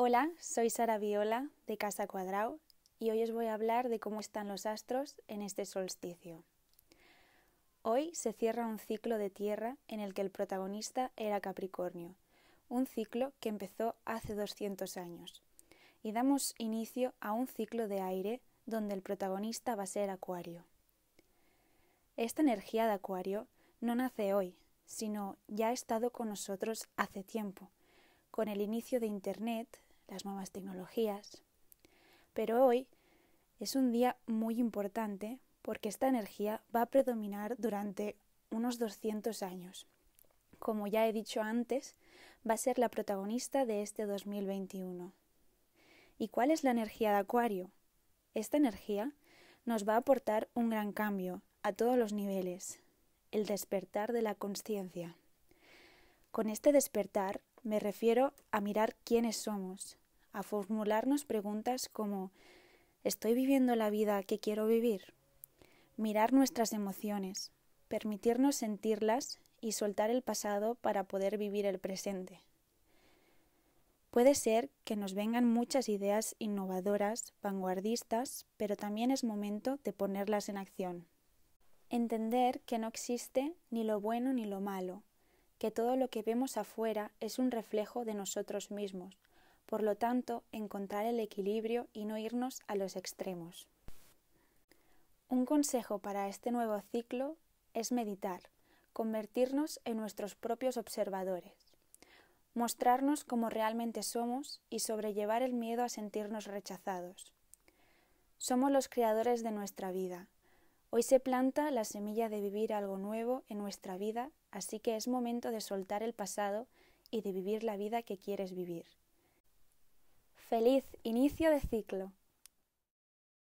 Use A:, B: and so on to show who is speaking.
A: Hola, soy Sara Viola de Casa Cuadrao y hoy os voy a hablar de cómo están los astros en este solsticio. Hoy se cierra un ciclo de tierra en el que el protagonista era Capricornio, un ciclo que empezó hace 200 años, y damos inicio a un ciclo de aire donde el protagonista va a ser Acuario. Esta energía de Acuario no nace hoy, sino ya ha estado con nosotros hace tiempo. Con el inicio de Internet las nuevas tecnologías. Pero hoy es un día muy importante porque esta energía va a predominar durante unos 200 años. Como ya he dicho antes, va a ser la protagonista de este 2021. ¿Y cuál es la energía de Acuario? Esta energía nos va a aportar un gran cambio a todos los niveles, el despertar de la conciencia. Con este despertar me refiero a mirar quiénes somos, a formularnos preguntas como ¿estoy viviendo la vida que quiero vivir? Mirar nuestras emociones, permitirnos sentirlas y soltar el pasado para poder vivir el presente. Puede ser que nos vengan muchas ideas innovadoras, vanguardistas, pero también es momento de ponerlas en acción. Entender que no existe ni lo bueno ni lo malo, que todo lo que vemos afuera es un reflejo de nosotros mismos, por lo tanto, encontrar el equilibrio y no irnos a los extremos. Un consejo para este nuevo ciclo es meditar, convertirnos en nuestros propios observadores, mostrarnos como realmente somos y sobrellevar el miedo a sentirnos rechazados. Somos los creadores de nuestra vida. Hoy se planta la semilla de vivir algo nuevo en nuestra vida, así que es momento de soltar el pasado y de vivir la vida que quieres vivir. Feliz inicio de ciclo.